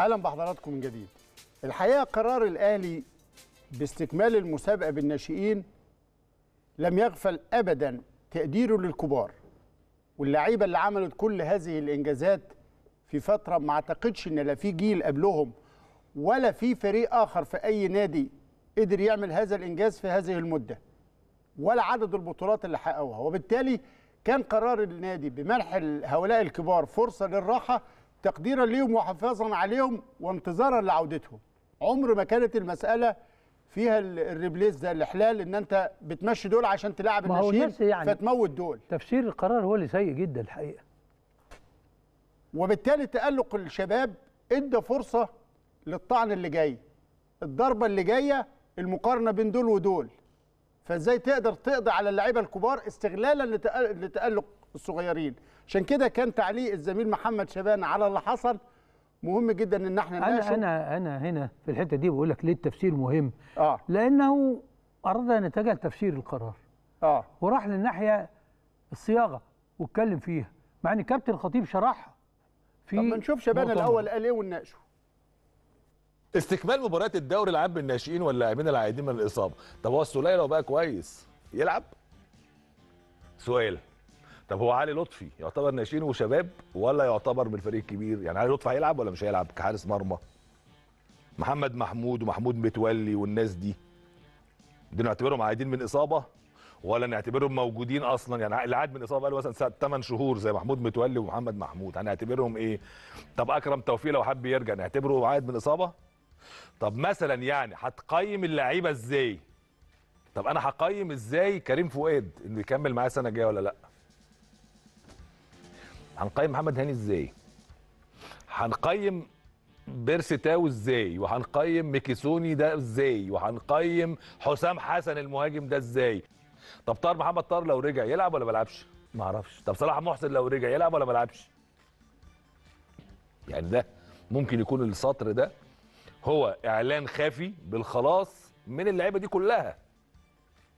اهلا بحضراتكم من جديد الحقيقه قرار الاهلي باستكمال المسابقه بالناشئين لم يغفل ابدا تقديره للكبار واللعيبه اللي عملت كل هذه الانجازات في فتره ما اعتقدش ان لا في جيل قبلهم ولا في فريق اخر في اي نادي قدر يعمل هذا الانجاز في هذه المده ولا عدد البطولات اللي حققوها وبالتالي كان قرار النادي بمنح هؤلاء الكبار فرصه للراحه تقديرا ليهم وحفاظا عليهم وانتظارا لعودتهم عمر ما كانت المساله فيها الريبليس ده الاحلال ان انت بتمشي دول عشان تلعب الناشئين يعني فتموت دول تفسير القرار هو اللي سيء جدا الحقيقه وبالتالي تالق الشباب ادى فرصه للطعن اللي جاي الضربه اللي جايه المقارنه بين دول ودول فازاي تقدر تقضي على اللعيبه الكبار استغلالا لتالق الصغيرين عشان كده كان تعليق الزميل محمد شبان على اللي حصل مهم جدا ان احنا نناقشه انا انا هنا في الحته دي بقول لك ليه التفسير مهم آه. لانه اراد ان يتجه لتفسير القرار اه وراح للناحيه الصياغه واتكلم فيها مع ان كابتن الخطيب شرحها في طب ما نشوف شبان الاول قال ايه ونناقشه استكمال مباريات الدوري العام بالناشئين واللاعبين العائدين من الاصابه طب هو السوليه لو بقى كويس يلعب سؤال طب هو علي لطفي يعتبر ناشئين وشباب ولا يعتبر من الفريق الكبير يعني علي لطفي هيلعب ولا مش هيلعب كحارس مرمى محمد محمود ومحمود متولي والناس دي دول نعتبرهم عايدين من اصابه ولا نعتبرهم موجودين اصلا يعني اللي عاد من اصابه بقاله مثلا 8 شهور زي محمود متولي ومحمد محمود هنعتبرهم ايه طب اكرم توفيق لو حب يرجع نعتبره عايد من اصابه طب مثلا يعني هتقيم اللعيبه ازاي طب انا هقيم ازاي كريم فؤاد انه يكمل معايا السنه الجايه ولا لا هنقيم محمد هاني ازاي هنقيم بيرسي تاو ازاي وهنقيم ميكيسوني ده ازاي وهنقيم حسام حسن المهاجم ده ازاي طب طار محمد طار لو رجع يلعب ولا ما يلعبش ما اعرفش طب صلاح محسن لو رجع يلعب ولا ما يلعبش يعني ده ممكن يكون السطر ده هو اعلان خفي بالخلاص من اللعيبه دي كلها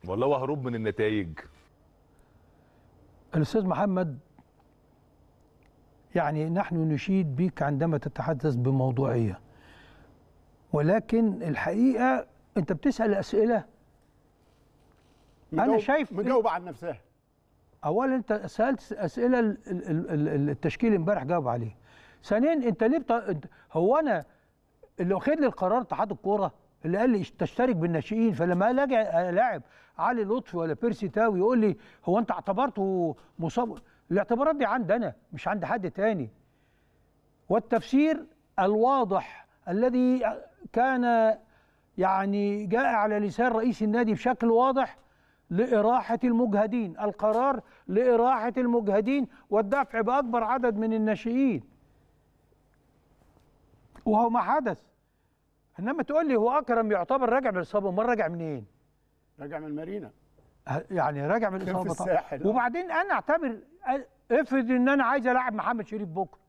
ولا هو هروب من النتائج الاستاذ محمد يعني نحن نشيد بك عندما تتحدث بموضوعية ولكن الحقيقة أنت بتسأل أسئلة مجاوب أنا شايف مجاوبة عن نفسها أولا أنت سألت أسئلة التشكيل امبارح جاوب عليه ثانيا أنت ليه بتا... هو أنا اللي واخد لي القرار اتحاد الكورة اللي قال لي تشترك بالناشئين فلما الاقي لاعب علي لطفي ولا بيرسي تاوي يقول لي هو انت اعتبرته مصاب الاعتبارات دي عندي أنا مش عند حد تاني والتفسير الواضح الذي كان يعني جاء على لسان رئيس النادي بشكل واضح لإراحة المجهدين القرار لإراحة المجهدين والدفع بأكبر عدد من الناشئين وهو ما حدث انما تقول لي هو اكرم يعتبر راجع من الاصابه امال راجع منين؟ راجع من المارينا يعني راجع من الاصابه وبعدين انا اعتبر افرض ان انا عايز العب محمد شريف بكره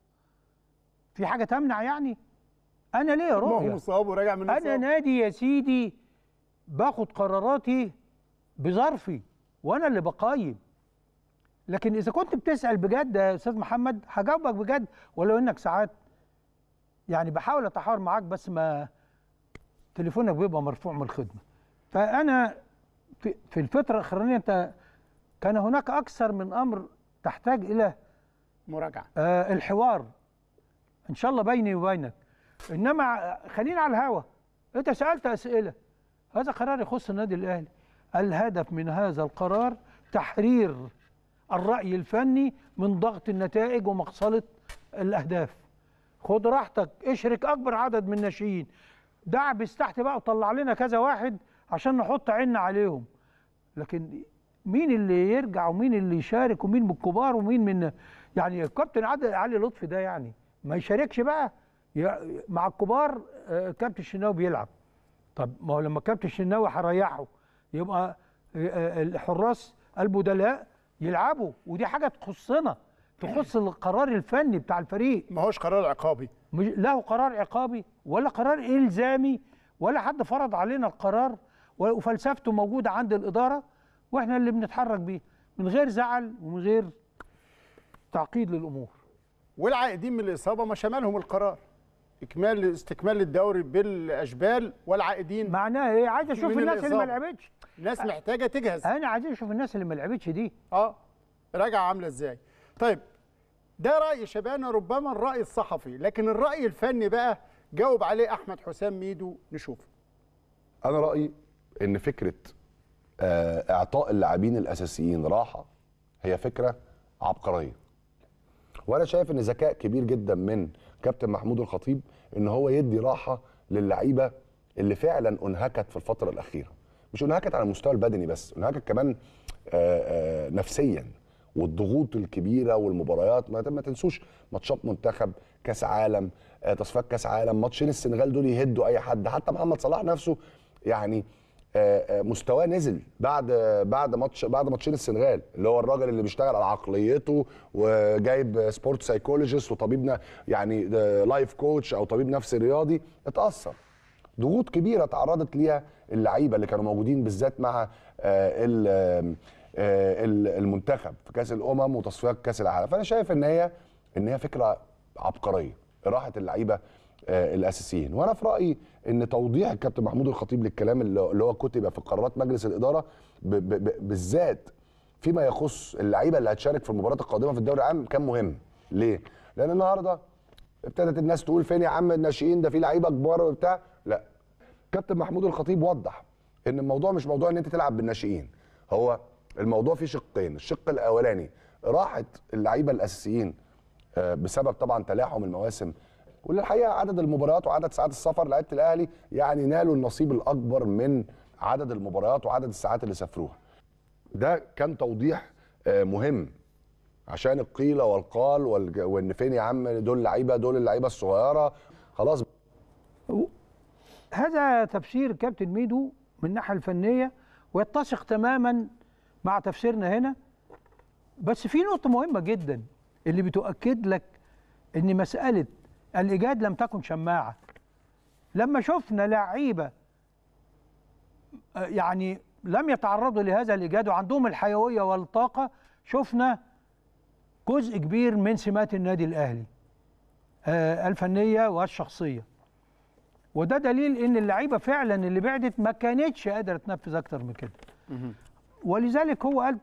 في حاجه تمنع يعني انا ليه اروح مصاب وراجع من انا نادي يا سيدي باخد قراراتي بظرفي وانا اللي بقيم لكن اذا كنت بتسال بجد يا استاذ محمد هجاوبك بجد ولو انك ساعات يعني بحاول اتحاور معاك بس ما تليفونك بيبقى مرفوع من الخدمه فانا في الفتره الاخرانيه انت كان هناك اكثر من امر تحتاج الى مراجعه آه الحوار ان شاء الله بيني وبينك انما خلينا على الهوا انت سالت اسئله هذا قرار يخص النادي الاهلي الهدف من هذا القرار تحرير الراي الفني من ضغط النتائج ومقصله الاهداف خد راحتك اشرك اكبر عدد من الناشئين دعبس تحت بقى وطلع لنا كذا واحد عشان نحط عيننا عليهم لكن مين اللي يرجع ومين اللي يشارك ومين من الكبار ومين من يعني الكابتن علي لطفي ده يعني ما يشاركش بقى مع الكبار آه، كابتن الشناوي بيلعب طب ما هو لما كابتن الشناوي هيريحه يبقى آه، آه، الحراس البدلاء يلعبوا ودي حاجه تخصنا تخص القرار الفني بتاع الفريق ما هوش قرار عقابي لا هو قرار عقابي ولا قرار الزامي ولا حد فرض علينا القرار وفلسفته موجوده عند الاداره واحنا اللي بنتحرك بيه من غير زعل ومن غير تعقيد للامور والعائدين من الاصابه ما شملهم القرار اكمال استكمال الدوري بالاشبال والعائدين معناها ايه عايز اشوف الناس الإصابة. اللي ما لعبتش الناس محتاجه تجهز انا عايز اشوف الناس اللي ما لعبتش دي اه راجعه عامله ازاي طيب ده راي شبانه ربما الراي الصحفي لكن الراي الفني بقى جاوب عليه احمد حسام ميدو نشوفه انا رايي ان فكره آه، اعطاء اللاعبين الاساسيين راحه هي فكره عبقريه وانا شايف ان ذكاء كبير جدا من كابتن محمود الخطيب ان هو يدي راحه للعيبه اللي فعلا انهكت في الفتره الاخيره مش انهكت على المستوى البدني بس انهكت كمان آآ آه، آآ آه، نفسيا والضغوط الكبيره والمباريات ما, ما تنسوش ماتشات منتخب كاس عالم تصفيات كاس عالم ماتشين السنغال دول يهدوا اي حد حتى محمد صلاح نفسه يعني آه، آه، مستواه نزل بعد بعد ماتش بعد ماتشين السنغال اللي هو الراجل اللي بيشتغل على عقليته وجايب سبورت سايكولوجيست وطبيبنا يعني لايف آه، كوتش او طبيب نفسي رياضي اتاثر ضغوط كبيره تعرضت ليها اللعيبه اللي كانوا موجودين بالذات مع المنتخب في كاس الامم وتصفيات كاس العالم فانا شايف ان هي ان هي فكره عبقريه راحت اللعيبه آه، الاساسيين وانا في رايي ان توضيح الكابتن محمود الخطيب للكلام اللي هو كتب في قرارات مجلس الاداره بالذات فيما يخص اللعيبه اللي هتشارك في المباراه القادمه في الدوري العام كان مهم ليه لان النهارده ابتدت الناس تقول فين يا عم الناشئين ده في لعيبه كبار وبتاع لا كابتن محمود الخطيب وضح ان الموضوع مش موضوع ان انت تلعب بالناشئين هو الموضوع فيه شقين الشق الاولاني راحه اللعيبه الاساسيين آه، بسبب طبعا تلاحم المواسم الحقيقه عدد المباريات وعدد ساعات السفر لعيبه الاهلي يعني نالوا النصيب الاكبر من عدد المباريات وعدد الساعات اللي سافروها ده كان توضيح آه، مهم عشان القيل والقال وان فين يا عم دول لعيبه دول اللعيبه الصغيره خلاص هذا تفسير كابتن ميدو من الناحيه الفنيه ويتسق تماما مع تفسيرنا هنا بس في نقطه مهمه جدا اللي بتؤكد لك ان مساله الإيجاد لم تكن شماعة لما شفنا لعيبة يعني لم يتعرضوا لهذا الإيجاد وعندهم الحيوية والطاقة شفنا جزء كبير من سمات النادي الأهلي آه، الفنية والشخصية وده دليل ان اللعيبه فعلا اللي بعدت ما كانتش قادره تنفذ اكتر من كده ولذلك هو قال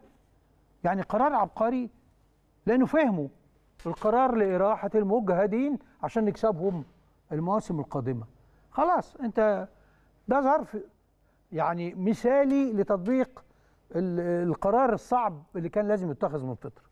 يعني قرار عبقري لانه فهمه القرار لإراحة المجهدين عشان نكسبهم المواسم القادمة خلاص أنت ده ظرف يعني مثالي لتطبيق القرار الصعب اللي كان لازم يتخذ من فترة